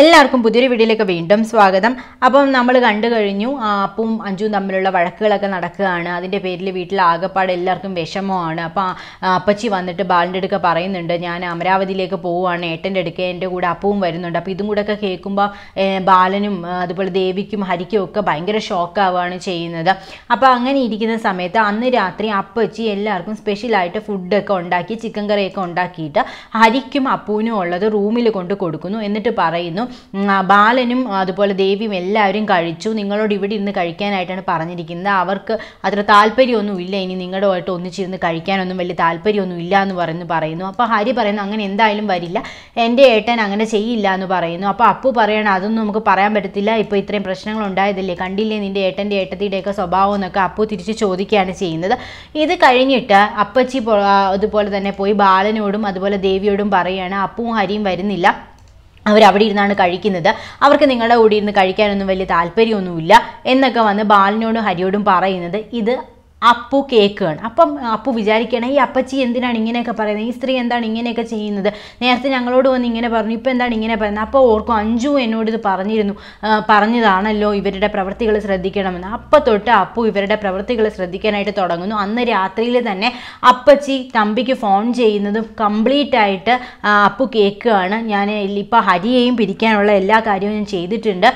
എല്ലാവർക്കും പുതിയൊരു വീഡിയോയിലേക്ക് വീണ്ടും സ്വാഗതം അപ്പം നമ്മൾ കണ്ടു കഴിഞ്ഞു അപ്പും അഞ്ചും തമ്മിലുള്ള വഴക്കുകളൊക്കെ നടക്കുകയാണ് അതിൻ്റെ പേരിൽ വീട്ടിൽ ആകെപ്പാട് എല്ലാവർക്കും വിഷമമാണ് അപ്പം അപ്പച്ചി വന്നിട്ട് ബാലിൻ്റെ അടുക്ക പറയുന്നുണ്ട് ഞാൻ അമരാവതിയിലേക്ക് പോവുകയാണ് ഏട്ടൻ്റെ അടുക്ക എൻ്റെ കൂടെ അപ്പവും വരുന്നുണ്ട് അപ്പോൾ ഇതും ഒക്കെ കേൾക്കുമ്പോൾ ബാലനും അതുപോലെ ദേവിക്കും ഹരിക്കും ഒക്കെ ഭയങ്കര ഷോക്കാവുകയാണ് ചെയ്യുന്നത് അപ്പോൾ അങ്ങനെ ഇരിക്കുന്ന സമയത്ത് അന്ന് രാത്രി അപ്പച്ചി എല്ലാവർക്കും സ്പെഷ്യലായിട്ട് ഫുഡൊക്കെ ഉണ്ടാക്കി ചിക്കൻ കറിയൊക്കെ ഉണ്ടാക്കിയിട്ട് ഹരിക്കും അപ്പൂവിനും ഉള്ളത് റൂമിൽ കൊണ്ട് കൊടുക്കുന്നു എന്നിട്ട് പറയുന്നു പറഞ്ഞു ബാലനും അതുപോലെ ദേവിയും എല്ലാവരും കഴിച്ചു നിങ്ങളോട് ഇവിടെ ഇരുന്ന് കഴിക്കാനായിട്ടാണ് പറഞ്ഞിരിക്കുന്നത് അവർക്ക് അത്ര താല്പര്യമൊന്നും ഇല്ല ഇനി നിങ്ങളുമായിട്ട് ഒന്നിച്ചിരുന്ന് കഴിക്കാനൊന്നും വലിയ താല്പര്യമൊന്നും ഇല്ല എന്ന് പറയുന്നു പറയുന്നു അപ്പോൾ ഹരി പറയുന്നു അങ്ങനെ എന്തായാലും വരില്ല എൻ്റെ ഏട്ടൻ അങ്ങനെ ചെയ്യില്ല എന്ന് പറയുന്നു അപ്പോൾ അപ്പു പറയണം അതൊന്നും നമുക്ക് പറയാൻ പറ്റത്തില്ല ഇപ്പോൾ ഇത്രയും പ്രശ്നങ്ങൾ ഉണ്ടായതല്ലേ കണ്ടില്ലേ നിൻ്റെ ഏട്ടൻ്റെ ഏട്ടത്തിയുടെയൊക്കെ സ്വഭാവം എന്നൊക്കെ അപ്പു തിരിച്ച് ചോദിക്കുകയാണ് ചെയ്യുന്നത് ഇത് കഴിഞ്ഞിട്ട് അപ്പച്ചി അതുപോലെ തന്നെ പോയി ബാലനോടും അതുപോലെ ദേവിയോടും പറയുകയാണ് അപ്പുവും ഹരിയും വരുന്നില്ല അവരവിടെ ഇരുന്നാണ് കഴിക്കുന്നത് അവർക്ക് നിങ്ങളുടെ കൂടി ഇരുന്ന് കഴിക്കാനൊന്നും വലിയ താല്പര്യമൊന്നുമില്ല എന്നൊക്കെ വന്ന് ബാലിനോടും ഹരിയോടും പറയുന്നത് ഇത് അപ്പു കേൾക്കുകയാണ് അപ്പം അപ്പു വിചാരിക്കുകയാണ് ഈ അപ്പച്ചി എന്തിനാണ് ഇങ്ങനെയൊക്കെ പറയുന്നത് ഈ സ്ത്രീ എന്താണ് ഇങ്ങനെയൊക്കെ ചെയ്യുന്നത് നേരത്തെ ഞങ്ങളോട് വന്ന് ഇങ്ങനെ പറഞ്ഞു ഇപ്പം എന്താണ് ഇങ്ങനെ പറയുന്നത് അപ്പോൾ ഓർക്കും അഞ്ചു എന്നോട് ഇത് പറഞ്ഞിരുന്നു പറഞ്ഞതാണല്ലോ ഇവരുടെ പ്രവൃത്തികൾ ശ്രദ്ധിക്കണമെന്ന് അപ്പം തൊട്ട് അപ്പു ഇവരുടെ പ്രവൃത്തികൾ ശ്രദ്ധിക്കാനായിട്ട് തുടങ്ങുന്നു അന്ന് രാത്രിയിൽ തന്നെ അപ്പച്ചി തമ്പിക്ക് ഫോൺ ചെയ്യുന്നതും കംപ്ലീറ്റ് ആയിട്ട് അപ്പു കേൾക്കുകയാണ് ഞാൻ ഇപ്പോൾ ഹരിയെയും പിരിക്കാനുള്ള എല്ലാ കാര്യവും ഞാൻ ചെയ്തിട്ടുണ്ട്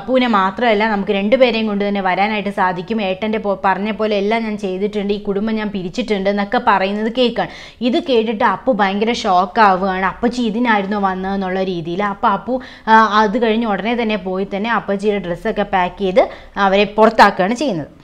അപ്പുവിനെ മാത്രമല്ല നമുക്ക് രണ്ടുപേരെയും കൊണ്ട് തന്നെ വരാനായിട്ട് സാധിക്കും ഏട്ടൻ്റെ പറഞ്ഞ പോലെ എല്ലാം ഞാൻ ചെയ്തിട്ടുണ്ട് ഈ കുടുംബം ഞാൻ പിരിച്ചിട്ടുണ്ട് എന്നൊക്കെ പറയുന്നത് കേൾക്കുകയാണ് ഇത് കേട്ടിട്ട് അപ്പു ഭയങ്കര ആവുകയാണ് അപ്പച്ചി ഇതിനായിരുന്നു വന്നതെന്നുള്ള രീതിയിൽ അപ്പം അപ്പു അത് കഴിഞ്ഞ് ഉടനെ തന്നെ പോയി തന്നെ അപ്പച്ചിയുടെ ഡ്രസ്സൊക്കെ പാക്ക് ചെയ്ത് അവരെ പുറത്താക്കുകയാണ് ചെയ്യുന്നത്